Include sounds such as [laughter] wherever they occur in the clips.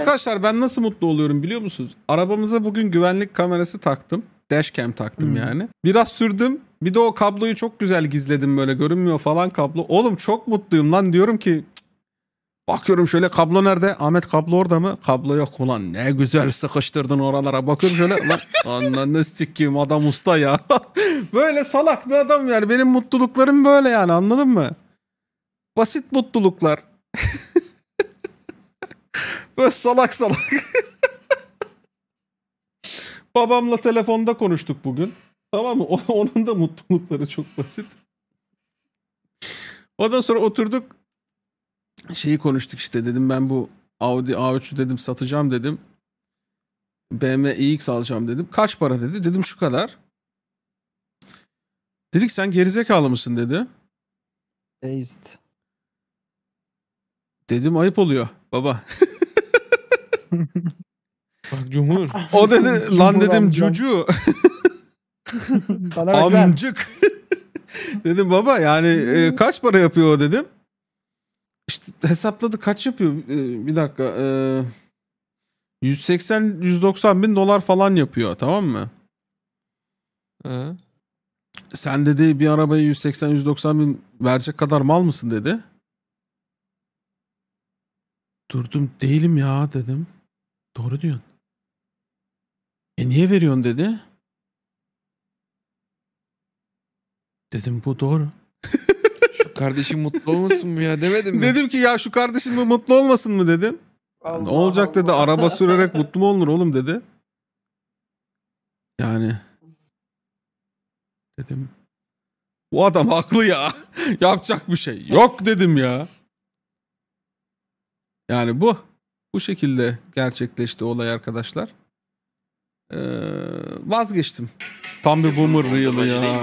Arkadaşlar ben nasıl mutlu oluyorum biliyor musunuz? Arabamıza bugün güvenlik kamerası taktım. Dashcam taktım hmm. yani. Biraz sürdüm. Bir de o kabloyu çok güzel gizledim böyle görünmüyor falan kablo. Oğlum çok mutluyum lan diyorum ki Bakıyorum şöyle kablo nerede? Ahmet kablo orada mı? Kablo yok ulan ne güzel sıkıştırdın oralara. Bakıyorum şöyle lan [laughs] ananı sikeyim adam usta ya. [laughs] böyle salak bir adam yani benim mutluluklarım böyle yani anladın mı? Basit mutluluklar. Böyle salak salak. Babamla telefonda konuştuk bugün. Tamam mı? [laughs] Onun da mutlulukları çok basit. Ondan sonra oturduk. Şeyi konuştuk işte dedim ben bu Audi A3'ü dedim satacağım dedim. BMW iX alacağım dedim. Kaç para dedi. Dedim şu kadar. Dedik sen gerizekalı mısın dedi. Eist. Dedim ayıp oluyor baba. [laughs] Bak Cumhur. [laughs] O dedi lan dedim cucu. [laughs] Amcık. [laughs] dedim baba yani e, hmm. kaç para yapıyor o dedim. İşte hesapladı kaç yapıyor e, bir dakika. E, 180-190 bin dolar falan yapıyor tamam mı? Ee? Sen dedi bir arabayı 180-190 bin verecek kadar mal mısın dedi. Durdum değilim ya dedim. Doğru diyorsun. E niye veriyorsun dedi. Dedim bu doğru. [laughs] şu kardeşim mutlu olmasın mı ya demedim mi? Dedim ki ya şu kardeşim mutlu olmasın mı dedim. Allah ne olacak Allah. dedi araba [laughs] sürerek mutlu mu olur oğlum dedi. Yani dedim bu adam haklı ya. [laughs] Yapacak bir şey yok dedim ya. Yani bu bu şekilde gerçekleşti olay arkadaşlar. Ee, vazgeçtim. Tam bir boomer reel'ı ya.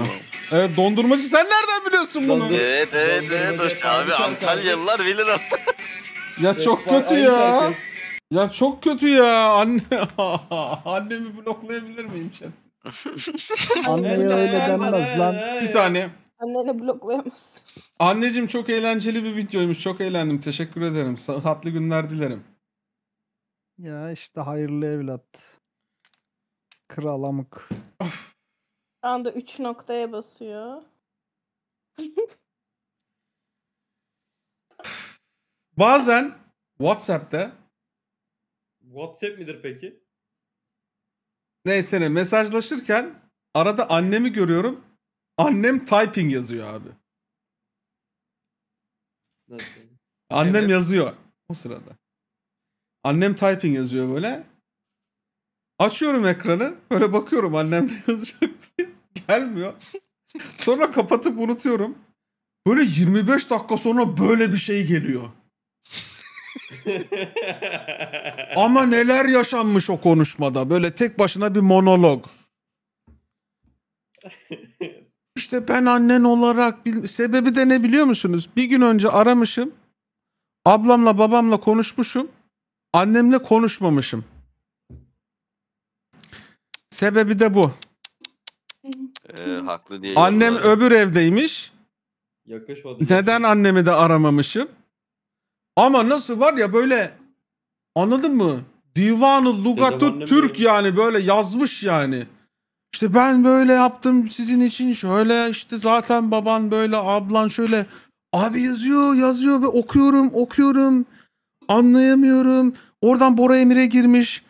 Evet dondurmacı sen nereden biliyorsun bunu? Evet evet evet hoş abi Antalyalılar bilir o. Ya çok kötü ya. Ya çok kötü ya. Anne [laughs] annemi bloklayabilir miyim şahsen? [laughs] Anneye öyle denmez lan. Bir saniye. Anneni bloklayamazsın. Anneciğim çok eğlenceli bir videoymuş. Çok eğlendim. Teşekkür ederim. Tatlı günler dilerim. Ya işte hayırlı evlat. Kral amık. Şu anda 3 noktaya basıyor. [laughs] Bazen WhatsApp'ta WhatsApp midir peki? neyse ne mesajlaşırken arada annemi görüyorum. Annem typing yazıyor abi. Nasıl? Annem Evet. yazıyor o sırada. Annem typing yazıyor böyle. Açıyorum ekranı. Böyle bakıyorum annem ne yazacak diye. [laughs] Gelmiyor. Sonra kapatıp unutuyorum. Böyle 25 dakika sonra böyle bir şey geliyor. [laughs] Ama neler yaşanmış o konuşmada. Böyle tek başına bir monolog. [laughs] İşte ben annen olarak sebebi de ne biliyor musunuz? Bir gün önce aramışım. Ablamla babamla konuşmuşum. Annemle konuşmamışım. Sebebi de bu. Ee, haklı değil. Annem öbür evdeymiş. Yakışmadı. Neden annemi de aramamışım? Ama nasıl var ya böyle anladın mı? Divanı Lugatı Türk yani böyle yazmış yani. İşte ben böyle yaptım sizin için şöyle işte zaten baban böyle ablan şöyle. Abi yazıyor yazıyor ve okuyorum okuyorum. Anlayamıyorum. Oradan Bora Emir'e girmiş.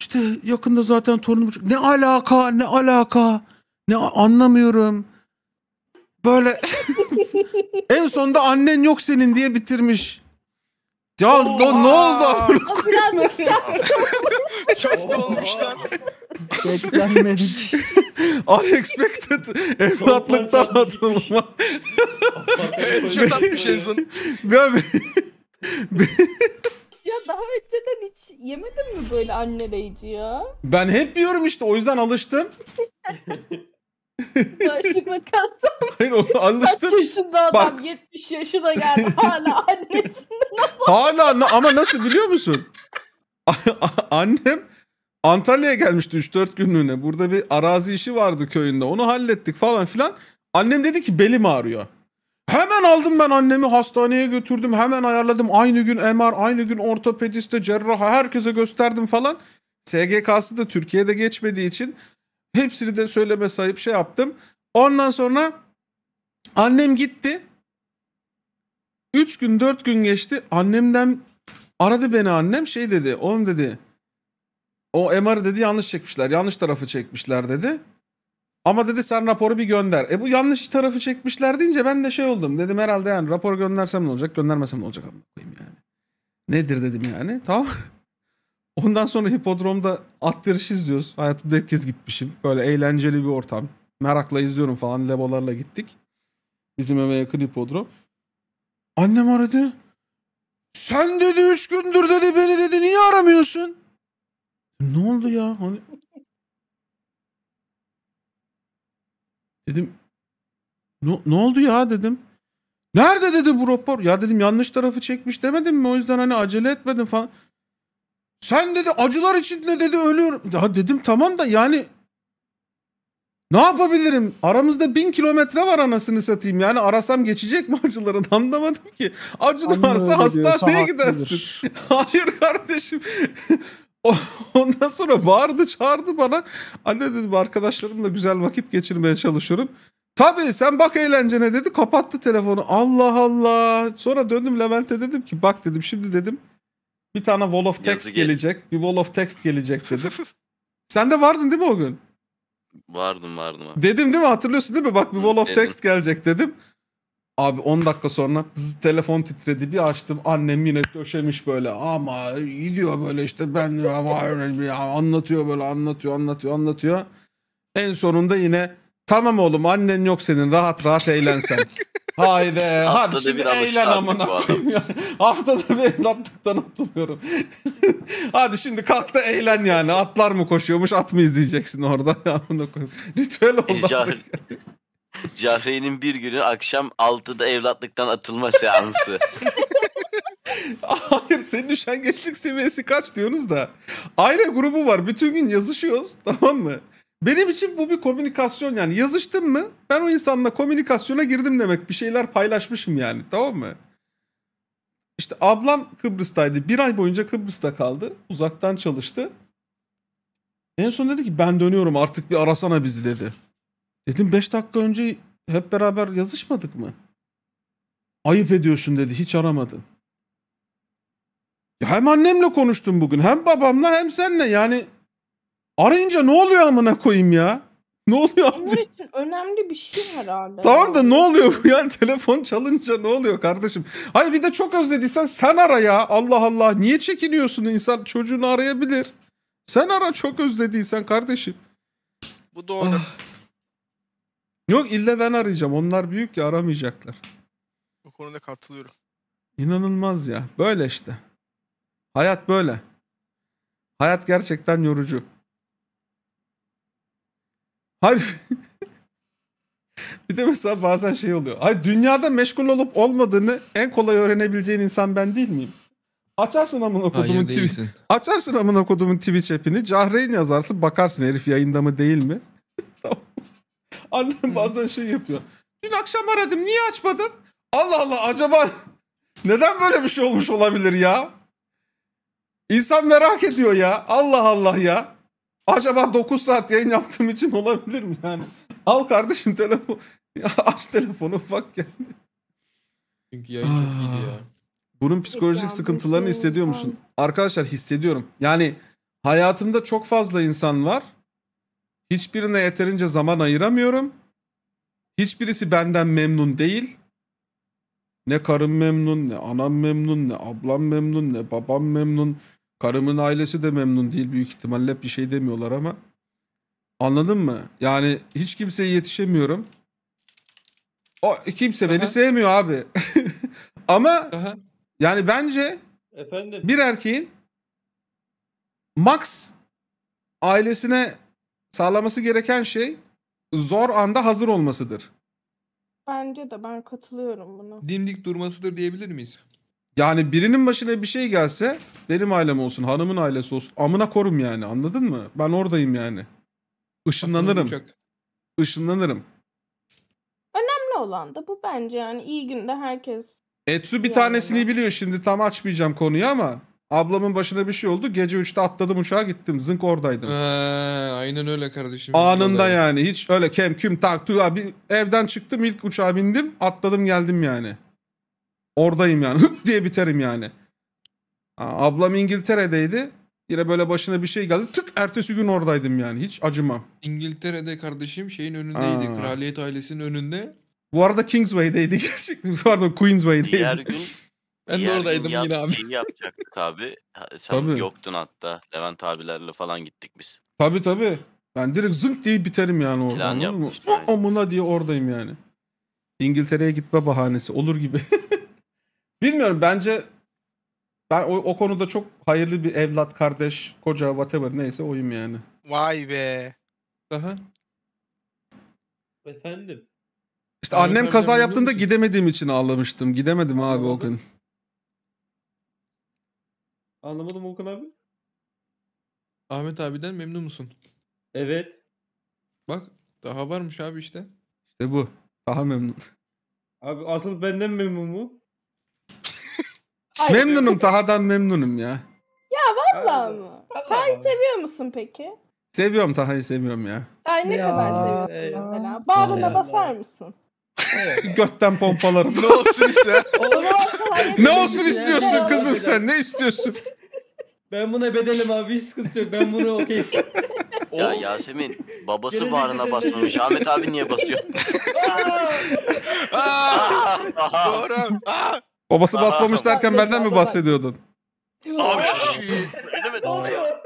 İşte yakında zaten torunum. Ne alaka ne alaka. Ne anlamıyorum. Böyle [laughs] en sonunda annen yok senin diye bitirmiş. Ya no, ne oldu? [laughs] Çok dolmuş [laughs] lan. Beklenmedik. Unexpected evlatlıktan atılma. evet çok tatlı şey sun ya daha önceden hiç yemedin mi böyle anneleyici ya? Ben hep yiyorum işte o yüzden alıştım. [laughs] Bağışıklık kalsam. Hayır o alıştım. Kaç yaşında adam Bak. 70 yaşına geldi hala annesinde nasıl? [laughs] Hala ama nasıl biliyor musun? Annem Antalya'ya gelmişti 3-4 günlüğüne. Burada bir arazi işi vardı köyünde. Onu hallettik falan filan. Annem dedi ki belim ağrıyor. Hemen aldım ben annemi hastaneye götürdüm. Hemen ayarladım. Aynı gün MR, aynı gün ortopediste, cerraha herkese gösterdim falan. SGK'sı da Türkiye'de geçmediği için hepsini de söyleme sahip şey yaptım. Ondan sonra annem gitti. 3 gün 4 gün geçti. Annemden aradı beni annem şey dedi. Oğlum dedi. O MR dedi yanlış çekmişler. Yanlış tarafı çekmişler dedi. Ama dedi sen raporu bir gönder. E bu yanlış tarafı çekmişler deyince ben de şey oldum. Dedim herhalde yani rapor göndersem ne olacak göndermesem ne olacak koyayım yani. Nedir dedim yani. [laughs] Tamam. Ondan sonra hipodromda at yarışı izliyoruz. Hayatımda ilk kez gitmişim. Böyle eğlenceli bir ortam. Merakla izliyorum falan. Lebolarla gittik. Bizim eve yakın hipodrom. Annem aradı. Sen dedi üç gündür dedi beni dedi niye aramıyorsun? Ne oldu ya? Hani Dedim ne, oldu ya dedim. Nerede dedi bu rapor? Ya dedim yanlış tarafı çekmiş demedim mi? O yüzden hani acele etmedim falan. Sen dedi acılar içinde dedi ölüyorum. Ya dedim tamam da yani ne yapabilirim? Aramızda bin kilometre var anasını satayım. Yani arasam geçecek mi acıları [laughs] Anlamadım ki. Acı da varsa hastaneye gidersin. [laughs] Hayır kardeşim. [laughs] [laughs] Ondan sonra bağırdı çağırdı bana. Anne dedim arkadaşlarımla güzel vakit geçirmeye çalışıyorum. Tabii sen bak eğlencene dedi kapattı telefonu. Allah Allah. Sonra döndüm Levent'e dedim ki bak dedim şimdi dedim bir tane wall of text Yazı gel- gelecek. Bir wall of text gelecek dedim. [laughs] sen de vardın değil mi o gün? Vardım vardım. abi. Dedim değil mi hatırlıyorsun değil mi? Bak bir wall of text gelecek dedim. Abi 10 dakika sonra zı, telefon titredi bir açtım annem yine döşemiş böyle ama gidiyor böyle işte ben ama anlatıyor böyle anlatıyor anlatıyor anlatıyor. En sonunda yine tamam oğlum annen yok senin rahat rahat [laughs] eğlen sen. Haydi hadi şimdi bir eğlen amına koyayım ya. Haftada bir evlatlıktan atılıyorum. [laughs] hadi şimdi kalk da eğlen yani atlar mı koşuyormuş at mı izleyeceksin orada [laughs] amına koyayım. Ritüel oldu artık. Cahreyn'in bir günü akşam 6'da evlatlıktan atılma seansı. Hayır senin üşengeçlik seviyesi kaç diyorsunuz da. Aile grubu var bütün gün yazışıyoruz [laughs] tamam mı? Benim için bu bir komünikasyon yani yazıştım mı ben o insanla komünikasyona girdim demek bir şeyler paylaşmışım yani tamam mı? İşte ablam Kıbrıs'taydı bir ay boyunca Kıbrıs'ta kaldı uzaktan çalıştı. En son dedi ki ben dönüyorum artık bir arasana bizi dedi. Dedim 5 dakika önce hep beraber yazışmadık mı? Ayıp ediyorsun dedi hiç aramadın. Ya hem annemle konuştum bugün hem babamla hem senle yani arayınca ne oluyor amına koyayım ya? Ne oluyor abi? Bunun için önemli bir şey herhalde. Tamam da ne oluyor bu yani [laughs] telefon çalınca ne oluyor kardeşim? Hayır bir de çok özlediysen sen ara ya Allah Allah niye çekiniyorsun insan çocuğunu arayabilir. Sen ara çok özlediysen kardeşim. Bu doğru. Ah. Yok illa ben arayacağım. Onlar büyük ya aramayacaklar. Bu konuda katılıyorum. İnanılmaz ya. Böyle işte. Hayat böyle. Hayat gerçekten yorucu. Hayır. [laughs] bir de mesela bazen şey oluyor. Hayır dünyada meşgul olup olmadığını en kolay öğrenebileceğin insan ben değil miyim? Açarsın amın okuduğumun Hayır, Twitch. Açarsın amın okuduğumun Twitch app'ini. Cahreyn yazarsın bakarsın herif yayında mı değil mi? Annem bazen şey yapıyor. Dün akşam aradım niye açmadın? Allah Allah acaba [laughs] neden böyle bir şey olmuş olabilir ya? İnsan merak ediyor ya. Allah Allah ya. Acaba 9 saat yayın yaptığım için olabilir mi yani? Al kardeşim telefon. Ya aç telefonu bak yani. Çünkü yayın çok iyiydi ya. Ah. Bunun psikolojik sıkıntılarını hissediyor musun? Arkadaşlar hissediyorum. Yani hayatımda çok fazla insan var. Hiçbirine yeterince zaman ayıramıyorum. Hiçbirisi benden memnun değil. Ne karım memnun, ne anam memnun, ne ablam memnun, ne babam memnun. Karımın ailesi de memnun değil büyük ihtimalle bir şey demiyorlar ama. Anladın mı? Yani hiç kimseye yetişemiyorum. O kimse beni Aha. sevmiyor abi. [laughs] ama Aha. yani bence Efendim? bir erkeğin max ailesine sağlaması gereken şey zor anda hazır olmasıdır. Bence de ben katılıyorum buna. Dimdik durmasıdır diyebilir miyiz? Yani birinin başına bir şey gelse benim ailem olsun, hanımın ailesi olsun. Amına korum yani anladın mı? Ben oradayım yani. Işınlanırım. Işınlanırım. Önemli olan da bu bence yani iyi günde herkes. Etsu bir yani tanesini biliyor şimdi tam açmayacağım konuyu ama Ablamın başına bir şey oldu. Gece 3'te atladım uçağa gittim. Zınk oradaydım. Ha, aynen öyle kardeşim. Anında Vallahi. yani. Hiç öyle kem küm tak tu abi. Evden çıktım ilk uçağa bindim. Atladım geldim yani. Oradayım yani. [laughs] Hıp diye biterim yani. Ablam İngiltere'deydi. Yine böyle başına bir şey geldi. Tık ertesi gün oradaydım yani. Hiç acımam. İngiltere'de kardeşim şeyin önündeydi. Aa. Kraliyet ailesinin önünde. Bu arada Kingsway'deydi [laughs] gerçekten. Pardon Queensway'deydi. Diğer gün ben de oradaydım yine abi. yapmayı yapacaktık abi. Sen Tabii. yoktun hatta. Levent abilerle falan gittik biz. Tabi tabi. Ben direkt zınk diye biterim yani Plan oradan. anladın mı? O aynen. amına diye oradayım yani. İngiltere'ye gitme bahanesi olur gibi. [laughs] Bilmiyorum bence ben o, o konuda çok hayırlı bir evlat, kardeş, koca, whatever neyse oyum yani. Vay be. Aha. Efendim. İşte annem kaza yaptığında gidemediğim için ağlamıştım. Gidemedim abi o gün. Anlamadım Volkan abi. Ahmet abiden memnun musun? Evet. Bak daha varmış abi işte. İşte bu. Daha memnun. Abi asıl benden memnun mu? memnunum Taha'dan memnunum ya. Ya valla mı? Taha'yı seviyor musun peki? Seviyorum Taha'yı seviyorum ya. Ay ne Ya. kadar seviyorsun Eyvah. mesela? Bağrına basar mısın? Götten pompalarım. ne olsun işte. O ne olsun istiyorsun kızım sen? Ne istiyorsun? Ben buna bedelim abi hiç sıkıntı yok. Ben bunu okey. Ya Yasemin babası bağrına basmamış. Ahmet abi niye basıyor? [laughs] Aa, [laughs] Doğru. Aa, Babası basmamış derken benden mi bahsediyordun? abi şey, öyle mi? Doğru ya.